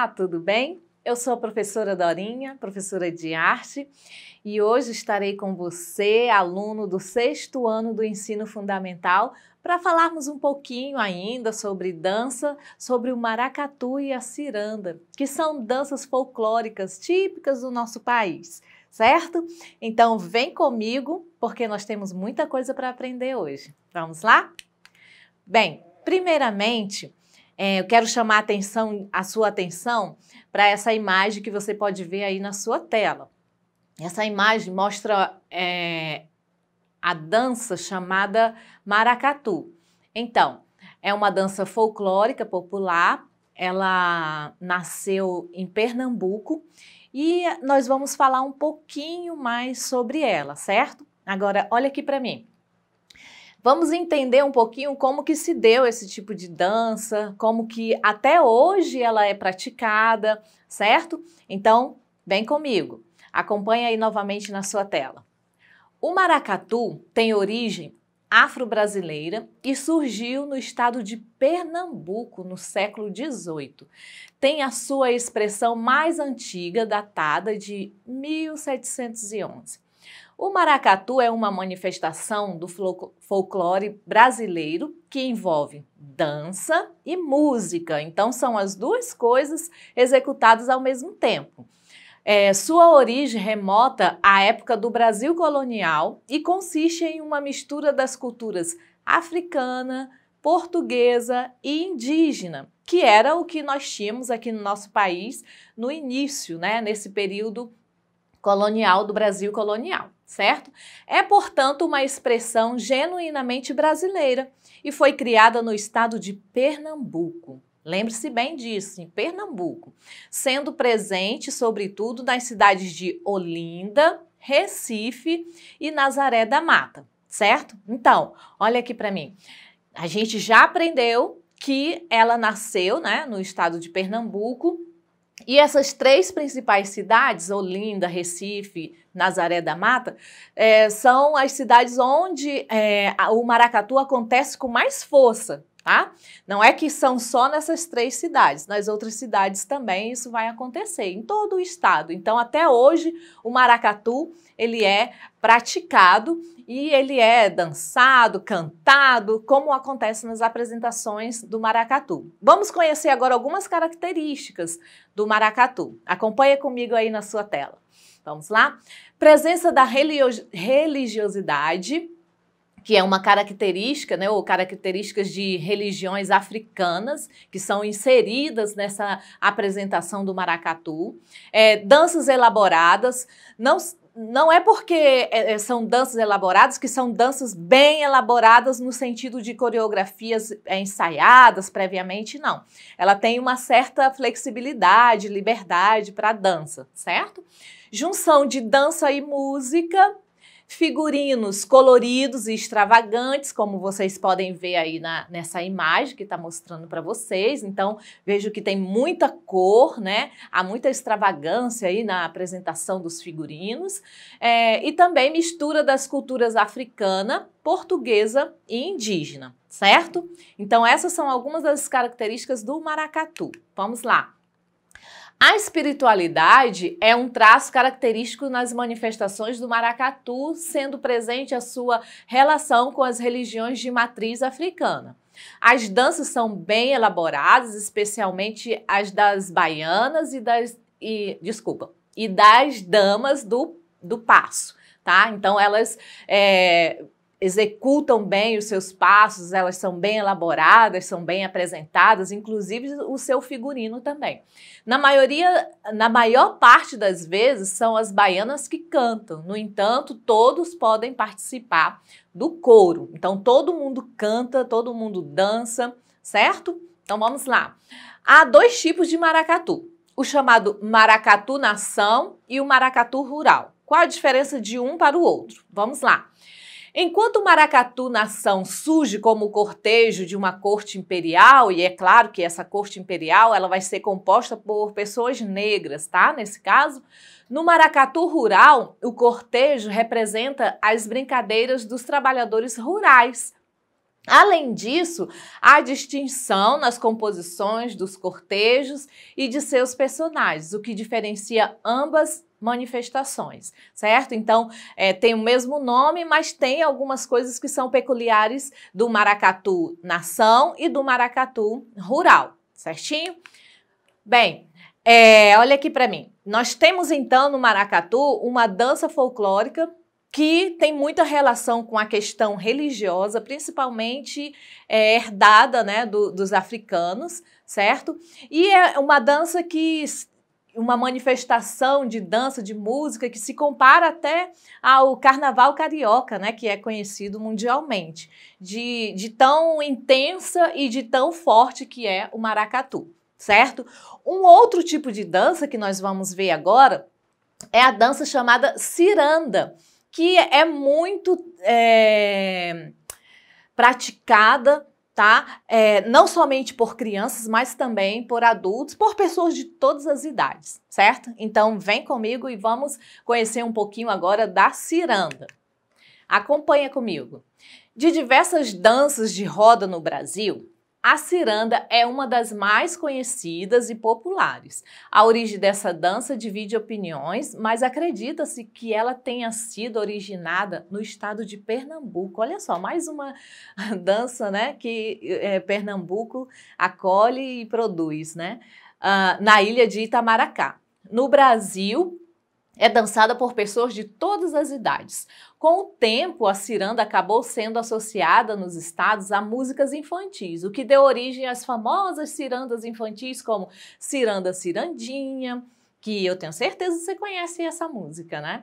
Olá, tudo bem? Eu sou a professora Dorinha, professora de arte, e hoje estarei com você, aluno do sexto ano do ensino fundamental, para falarmos um pouquinho ainda sobre dança, sobre o maracatu e a ciranda, que são danças folclóricas típicas do nosso país, certo? Então vem comigo, porque nós temos muita coisa para aprender hoje. Vamos lá? Bem, primeiramente, é, eu quero chamar a, atenção, a sua atenção para essa imagem que você pode ver aí na sua tela. Essa imagem mostra é, a dança chamada maracatu. Então, é uma dança folclórica popular, ela nasceu em Pernambuco e nós vamos falar um pouquinho mais sobre ela, certo? Agora, olha aqui para mim. Vamos entender um pouquinho como que se deu esse tipo de dança, como que até hoje ela é praticada, certo? Então, vem comigo. Acompanhe aí novamente na sua tela. O maracatu tem origem afro-brasileira e surgiu no estado de Pernambuco no século XVIII. Tem a sua expressão mais antiga, datada de 1711. O maracatu é uma manifestação do folclore brasileiro que envolve dança e música. Então, são as duas coisas executadas ao mesmo tempo. É, sua origem remota à época do Brasil colonial e consiste em uma mistura das culturas africana, portuguesa e indígena, que era o que nós tínhamos aqui no nosso país no início, né, nesse período colonial do Brasil colonial certo? É, portanto, uma expressão genuinamente brasileira e foi criada no estado de Pernambuco. Lembre-se bem disso, em Pernambuco, sendo presente, sobretudo, nas cidades de Olinda, Recife e Nazaré da Mata, certo? Então, olha aqui para mim. A gente já aprendeu que ela nasceu né, no estado de Pernambuco e essas três principais cidades, Olinda, Recife, Nazaré da Mata, é, são as cidades onde é, o maracatu acontece com mais força tá? Não é que são só nessas três cidades, nas outras cidades também isso vai acontecer, em todo o estado. Então, até hoje, o maracatu, ele é praticado e ele é dançado, cantado, como acontece nas apresentações do maracatu. Vamos conhecer agora algumas características do maracatu. Acompanha comigo aí na sua tela. Vamos lá? Presença da religiosidade, que é uma característica, né, ou características de religiões africanas que são inseridas nessa apresentação do maracatu, é, danças elaboradas, não não é porque é, é, são danças elaboradas que são danças bem elaboradas no sentido de coreografias é, ensaiadas previamente, não. Ela tem uma certa flexibilidade, liberdade para dança, certo? Junção de dança e música figurinos coloridos e extravagantes, como vocês podem ver aí na, nessa imagem que está mostrando para vocês. Então, vejo que tem muita cor, né? Há muita extravagância aí na apresentação dos figurinos. É, e também mistura das culturas africana, portuguesa e indígena, certo? Então, essas são algumas das características do maracatu. Vamos lá! A espiritualidade é um traço característico nas manifestações do maracatu, sendo presente a sua relação com as religiões de matriz africana. As danças são bem elaboradas, especialmente as das baianas e das e desculpa e das damas do, do passo, tá? Então elas é, executam bem os seus passos, elas são bem elaboradas, são bem apresentadas, inclusive o seu figurino também. Na maioria, na maior parte das vezes são as baianas que cantam. No entanto, todos podem participar do coro. Então todo mundo canta, todo mundo dança, certo? Então vamos lá. Há dois tipos de maracatu: o chamado maracatu nação e o maracatu rural. Qual a diferença de um para o outro? Vamos lá. Enquanto o maracatu nação surge como o cortejo de uma corte imperial, e é claro que essa corte imperial ela vai ser composta por pessoas negras, tá? Nesse caso, no maracatu rural, o cortejo representa as brincadeiras dos trabalhadores rurais, Além disso, há distinção nas composições dos cortejos e de seus personagens, o que diferencia ambas manifestações, certo? Então, é, tem o mesmo nome, mas tem algumas coisas que são peculiares do maracatu nação e do maracatu rural, certinho? Bem, é, olha aqui para mim. Nós temos então no maracatu uma dança folclórica que tem muita relação com a questão religiosa, principalmente é, herdada né, do, dos africanos, certo? E é uma dança que uma manifestação de dança, de música que se compara até ao carnaval carioca, né, que é conhecido mundialmente, de, de tão intensa e de tão forte que é o maracatu, certo? Um outro tipo de dança que nós vamos ver agora é a dança chamada ciranda, que é muito é, praticada tá? É, não somente por crianças, mas também por adultos, por pessoas de todas as idades, certo? Então vem comigo e vamos conhecer um pouquinho agora da ciranda. Acompanha comigo. De diversas danças de roda no Brasil, a ciranda é uma das mais conhecidas e populares. A origem dessa dança divide opiniões, mas acredita-se que ela tenha sido originada no estado de Pernambuco. Olha só, mais uma dança né, que é, Pernambuco acolhe e produz, né? Uh, na ilha de Itamaracá. No Brasil, é dançada por pessoas de todas as idades. Com o tempo, a ciranda acabou sendo associada nos estados a músicas infantis, o que deu origem às famosas cirandas infantis como Ciranda Cirandinha, que eu tenho certeza que você conhece essa música, né?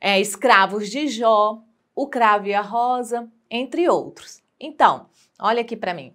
É, Escravos de Jó, O Cravo e a Rosa, entre outros. Então, olha aqui para mim.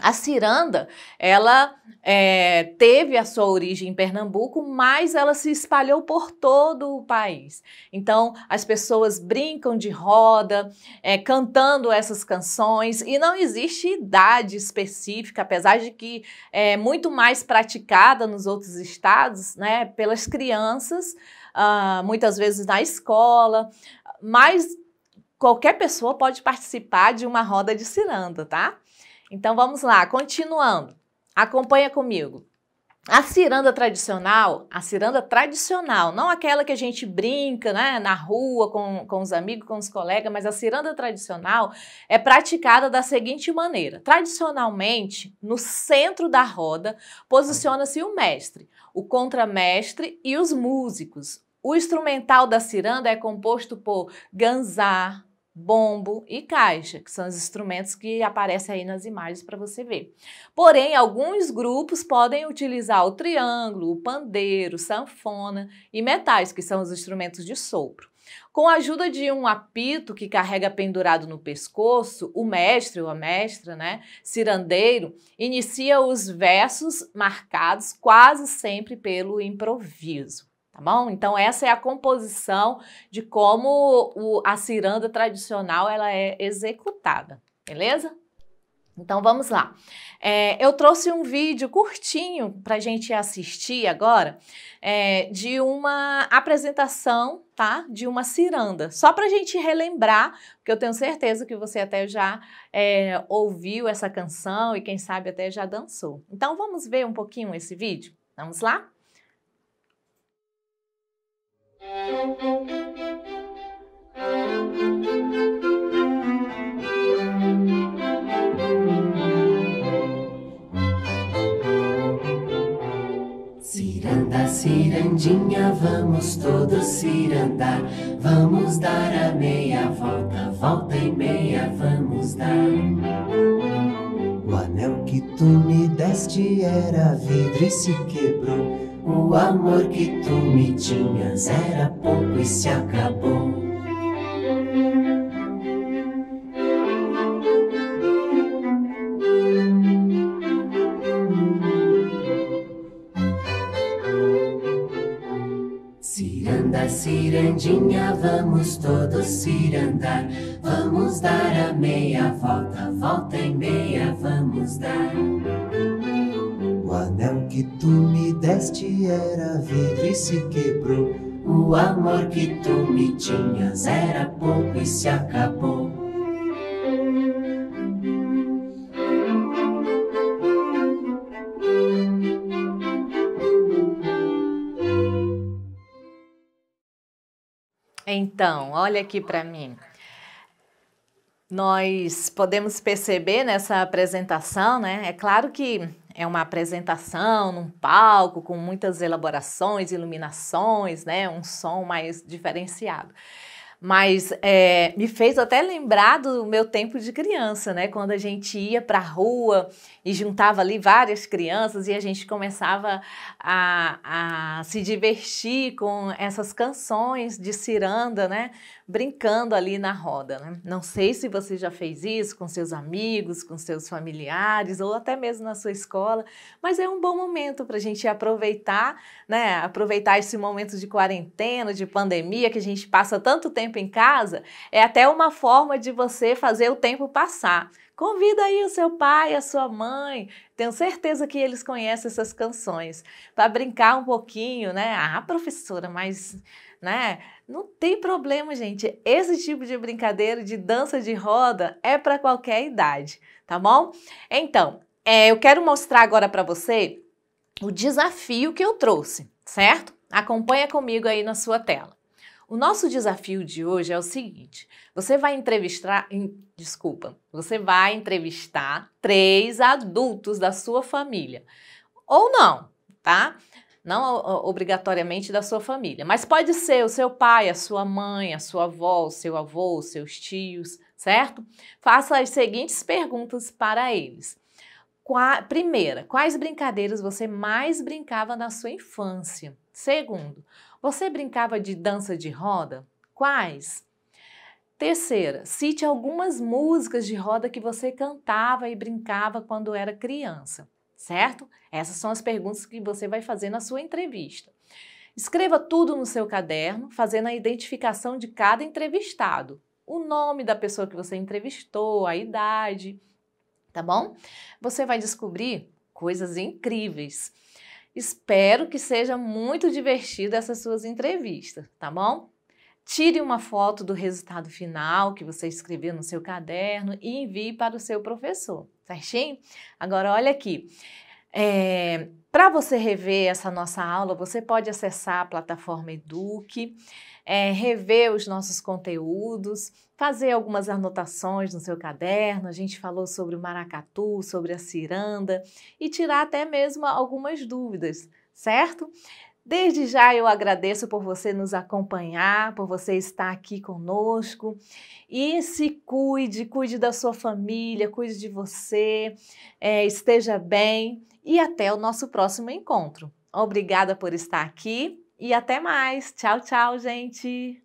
A ciranda, ela é, teve a sua origem em Pernambuco, mas ela se espalhou por todo o país. Então, as pessoas brincam de roda, é, cantando essas canções, e não existe idade específica, apesar de que é muito mais praticada nos outros estados, né, pelas crianças, uh, muitas vezes na escola, mas qualquer pessoa pode participar de uma roda de ciranda, tá? Então vamos lá, continuando. Acompanha comigo. A ciranda tradicional, a ciranda tradicional, não aquela que a gente brinca né, na rua com, com os amigos, com os colegas, mas a ciranda tradicional é praticada da seguinte maneira. Tradicionalmente, no centro da roda, posiciona-se o mestre, o contramestre e os músicos. O instrumental da ciranda é composto por ganzar, bombo e caixa, que são os instrumentos que aparecem aí nas imagens para você ver. Porém, alguns grupos podem utilizar o triângulo, o pandeiro, sanfona e metais, que são os instrumentos de sopro. Com a ajuda de um apito que carrega pendurado no pescoço, o mestre ou a mestra, né, cirandeiro, inicia os versos marcados quase sempre pelo improviso. Tá bom? Então essa é a composição de como o, a ciranda tradicional ela é executada, beleza? Então vamos lá. É, eu trouxe um vídeo curtinho para gente assistir agora é, de uma apresentação, tá? De uma ciranda. Só para gente relembrar, porque eu tenho certeza que você até já é, ouviu essa canção e quem sabe até já dançou. Então vamos ver um pouquinho esse vídeo. Vamos lá? Ciranda, cirandinha, vamos todos cirandar. Vamos dar a meia volta, volta e meia vamos dar. O anel que tu me deste era vidro e se quebrou. O amor que tu me tinhas era pouco e se acabou. Ciranda, cirandinha, vamos todos cirandar. Vamos dar a meia volta, volta e meia, vamos dar. O anel que tu me deste era vidro e se quebrou. O amor que tu me tinhas era pouco e se acabou. Então, olha aqui para mim. Nós podemos perceber nessa apresentação, né? É claro que é uma apresentação num palco com muitas elaborações, iluminações, né? Um som mais diferenciado mas é, me fez até lembrar do meu tempo de criança, né? Quando a gente ia para a rua e juntava ali várias crianças e a gente começava a, a se divertir com essas canções de ciranda, né? Brincando ali na roda, né? Não sei se você já fez isso com seus amigos, com seus familiares ou até mesmo na sua escola, mas é um bom momento para a gente aproveitar, né? Aproveitar esse momento de quarentena, de pandemia que a gente passa tanto tempo tempo em casa é até uma forma de você fazer o tempo passar. Convida aí o seu pai, a sua mãe, tenho certeza que eles conhecem essas canções, para brincar um pouquinho, né? Ah, professora, mas, né? Não tem problema, gente. Esse tipo de brincadeira de dança de roda é para qualquer idade, tá bom? Então, é, eu quero mostrar agora para você o desafio que eu trouxe, certo? Acompanha comigo aí na sua tela. O nosso desafio de hoje é o seguinte: você vai entrevistar, em, desculpa, você vai entrevistar três adultos da sua família. Ou não, tá? Não obrigatoriamente da sua família, mas pode ser o seu pai, a sua mãe, a sua avó, o seu avô, os seus tios, certo? Faça as seguintes perguntas para eles. Qua, primeira, quais brincadeiras você mais brincava na sua infância? Segundo, você brincava de dança de roda? Quais? Terceira, cite algumas músicas de roda que você cantava e brincava quando era criança, certo? Essas são as perguntas que você vai fazer na sua entrevista. Escreva tudo no seu caderno, fazendo a identificação de cada entrevistado, o nome da pessoa que você entrevistou, a idade, tá bom? Você vai descobrir coisas incríveis. Espero que seja muito divertida essas suas entrevistas, tá bom? Tire uma foto do resultado final que você escreveu no seu caderno e envie para o seu professor, certinho? Agora, olha aqui. É, para você rever essa nossa aula, você pode acessar a plataforma Eduque, é, rever os nossos conteúdos, fazer algumas anotações no seu caderno. A gente falou sobre o maracatu, sobre a ciranda e tirar até mesmo algumas dúvidas, certo? Desde já eu agradeço por você nos acompanhar, por você estar aqui conosco. E se cuide, cuide da sua família, cuide de você, é, esteja bem e até o nosso próximo encontro. Obrigada por estar aqui e até mais. Tchau, tchau, gente!